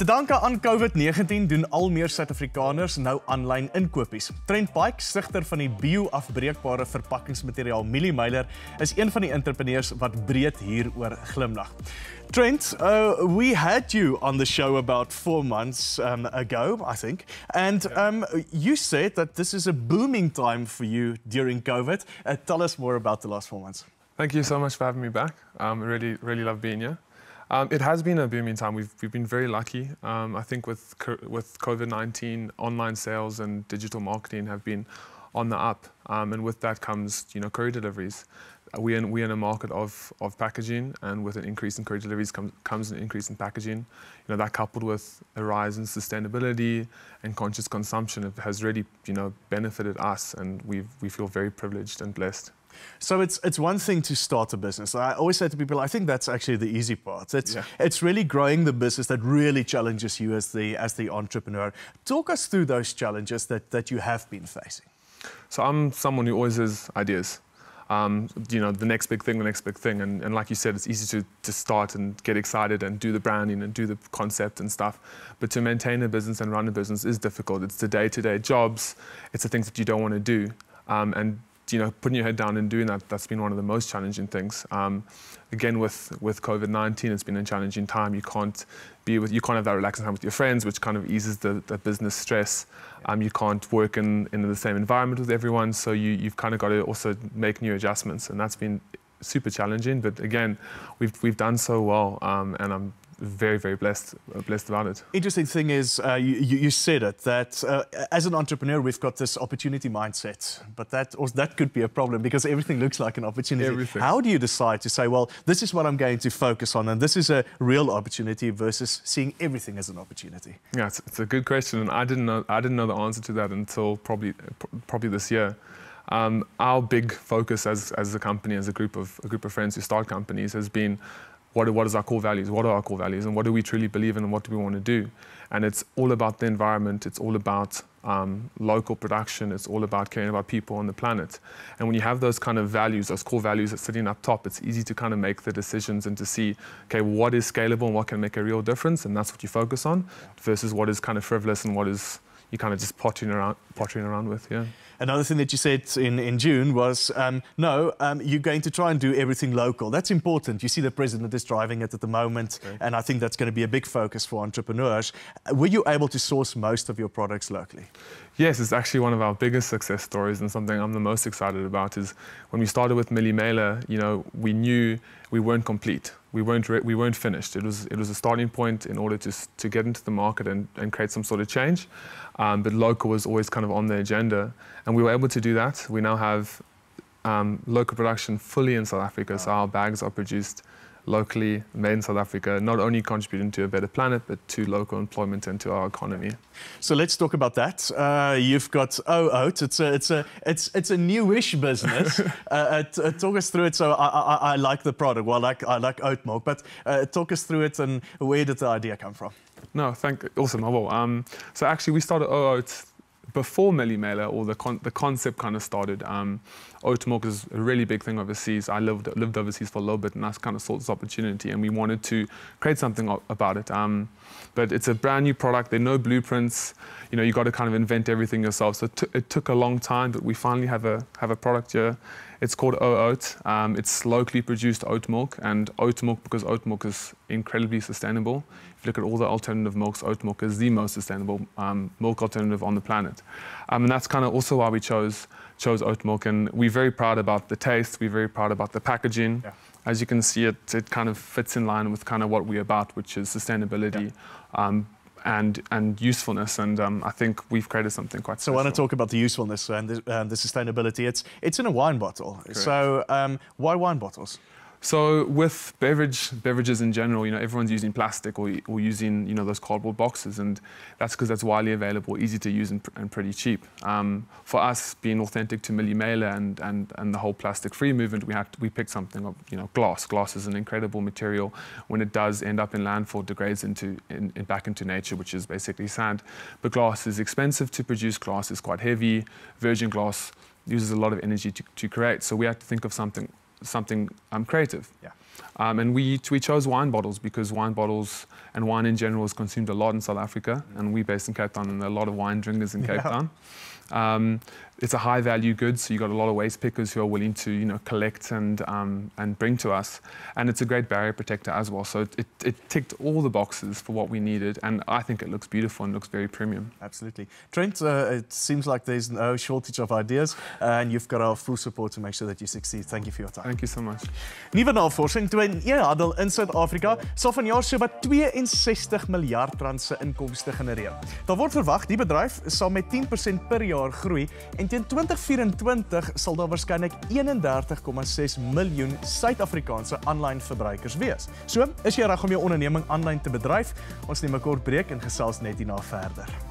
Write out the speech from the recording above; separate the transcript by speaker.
Speaker 1: Te danke aan COVID-19 doen al meer Suid-Afrikaners nou aanlyn inkopies. Trent Pike, sigter van die bio-afbreekbare verpakkingsmateriaal Milimeiler, is een van die entrepreneurs wat breed hieroor glimlag. Trent, uh, we had you on the show about four months um, ago, I think, and um, you said that this is a booming time for you during COVID. Uh, tell us more about the last four months.
Speaker 2: Thank you so much for having me back. Um, really, really love being here. Um, it has been a booming time. We've, we've been very lucky. Um, I think with, with COVID-19, online sales and digital marketing have been on the up. Um, and with that comes, you know, courier deliveries. Uh, we're in, we're in a market of, of packaging, and with an increase in courier deliveries comes, comes an increase in packaging. You know, that coupled with a rise in sustainability and conscious consumption has really, you know, benefited us, and we we feel very privileged and blessed. So it's it's one thing to start a business. I always say to
Speaker 1: people, I think that's actually the easy part. It's yeah. it's really growing the business that really challenges you as
Speaker 2: the as the entrepreneur. Talk us through those challenges that that you have been facing. So I'm someone who always has ideas. Um, you know, the next big thing, the next big thing. And, and like you said, it's easy to, to start and get excited and do the branding and do the concept and stuff. But to maintain a business and run a business is difficult. It's the day-to-day jobs. It's the things that you don't want to do. Um, and you know, putting your head down and doing that, that's been one of the most challenging things. Um, again, with, with COVID-19, it's been a challenging time. You can't be with, you can't have that relaxing time with your friends, which kind of eases the, the business stress. Um, you can't work in, in the same environment with everyone. So you, you've kind of got to also make new adjustments. And that's been super challenging. But again, we've, we've done so well. Um, and I'm very, very blessed, uh, blessed about it. Interesting
Speaker 1: thing is, uh, you, you, said it, that uh, as an entrepreneur, we've got this opportunity mindset, but that that could be a problem because everything looks like an opportunity. Everything. How do you decide to say, well, this is what I'm going to focus on, and this is a real opportunity versus seeing everything as an opportunity?
Speaker 2: Yeah, it's, it's a good question, and I didn't know I didn't know the answer to that until probably probably this year. Um, our big focus as, as a company, as a group of a group of friends who start companies, has been what, what is our core values? What are our core values? And what do we truly believe in and what do we want to do? And it's all about the environment. It's all about um, local production. It's all about caring about people on the planet. And when you have those kind of values, those core values that sitting up top, it's easy to kind of make the decisions and to see, okay, what is scalable and what can make a real difference? And that's what you focus on versus what is kind of frivolous and what is you're kind of just pottering around, pottering around with, yeah. Another thing that you
Speaker 1: said in, in June was, um, no, um, you're going to try and do everything local. That's important. You see the president is driving it at the moment, okay. and I think that's going to be a big focus for entrepreneurs. Uh, were you able to source most of your products locally?
Speaker 2: Yes, it's actually one of our biggest success stories and something I'm the most excited about is when we started with Millie Mailer, you know, we knew we weren't complete we weren't we weren't finished. It was it was a starting point in order to to get into the market and, and create some sort of change. Um, but local was always kind of on the agenda, and we were able to do that. We now have um, local production fully in South Africa, wow. so our bags are produced locally, made in South Africa, not only contributing to a better planet, but to local employment and to our economy. So let's talk about that. Uh, you've got O oh, Oat. Oh, it's a, it's a,
Speaker 1: it's, it's a newish business. uh, uh, uh, talk us through it. So I, I, I, like the product. Well, I like, I like oat milk, but uh, talk us through it and where did the idea come from?
Speaker 2: No, thank, awesome. Oh, well, um, so actually we started O oh, Oat before Millie Mailer or the con the concept kind of started, um, Oatemilk is a really big thing overseas. I lived lived overseas for a little bit, and I kind of saw this opportunity, and we wanted to create something about it. Um, but it's a brand new product. There are no blueprints. You know, you got to kind of invent everything yourself. So it took a long time, but we finally have a have a product here. It's called O-Oat. Um, it's locally produced oat milk, and oat milk, because oat milk is incredibly sustainable. If you look at all the alternative milks, oat milk is the most sustainable um, milk alternative on the planet. Um, and that's kind of also why we chose, chose oat milk, and we're very proud about the taste, we're very proud about the packaging. Yeah. As you can see, it, it kind of fits in line with kind of what we're about, which is sustainability, yeah. Um, and and usefulness. And um, I think we've created something quite. So when I want to
Speaker 1: talk about the usefulness and the, the
Speaker 2: sustainability. It's it's in a wine bottle. Correct. So um, why wine bottles? So with beverage, beverages in general, you know, everyone's using plastic or, or using, you know, those cardboard boxes, and that's because that's widely available, easy to use, and, and pretty cheap. Um, for us, being authentic to Milli Mailer and, and, and the whole plastic-free movement, we had to, we picked something of, you know, glass. Glass is an incredible material. When it does end up in landfill, degrades into in, in back into nature, which is basically sand. But glass is expensive to produce. Glass is quite heavy. Virgin glass uses a lot of energy to, to create. So we had to think of something something um, creative. Yeah. Um, and we, we chose wine bottles because wine bottles and wine in general is consumed a lot in South Africa. Mm -hmm. And we based in Cape Town and there are a lot of wine drinkers in Cape yeah. Town. Um, it's a high value good, so you've got a lot of waste pickers who are willing to you know, collect and, um, and bring to us. And it's a great barrier protector as well. So it, it ticked all the boxes for what we needed. And I think it looks beautiful and looks very premium.
Speaker 1: Absolutely. Trent, uh, it seems like there's no shortage of ideas. And you've got our full support to make sure that you succeed. Thank you for your time. Thank you so much. Nuwe navorsing toon een in Suid-Afrika sal vanjaar sowat 62 miljard rand se inkomste genereer. Daar word verwag die bedryf sal met 10% per jaar jaar groei en teen 2024 sal daar waarskynlik 31,6 miljoen Suid-Afrikaanse aanlyn verbruikers wees. So, is jy reg om jou onderneming aanlyn te bedryf? Ons neem 'n kort breek en gesels net hierna verder.